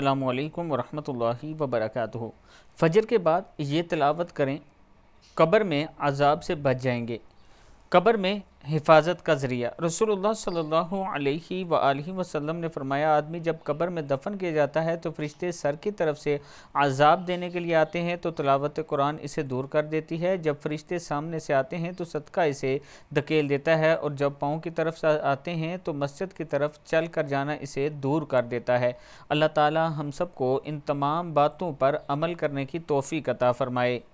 अल्लाम वरहमतुल्लाहि वबरकatuh फजर के बाद ये तलावत करें कब्र में अजाब से बच जाएंगे कब्र में हिफाजत का ज़रिया रसूलुल्लाह सल्लल्लाहु अलैहि वसल्लम ने फरमाया आदमी जब कब्र में दफन किया जाता है तो फरिश्ते सर की तरफ से आज़ाब देने के लिए आते हैं तो तलावत कुरान इसे दूर कर देती है जब फरिश्ते सामने से आते हैं तो सदका इसे धकेल देता है और जब पाँव की तरफ से आते हैं तो मस्जिद की तरफ चल कर जाना इसे दूर कर देता है अल्लाह ताली हम सबको इन तमाम बातों पर अमल करने की तोहफ़ी अता फ़रमाए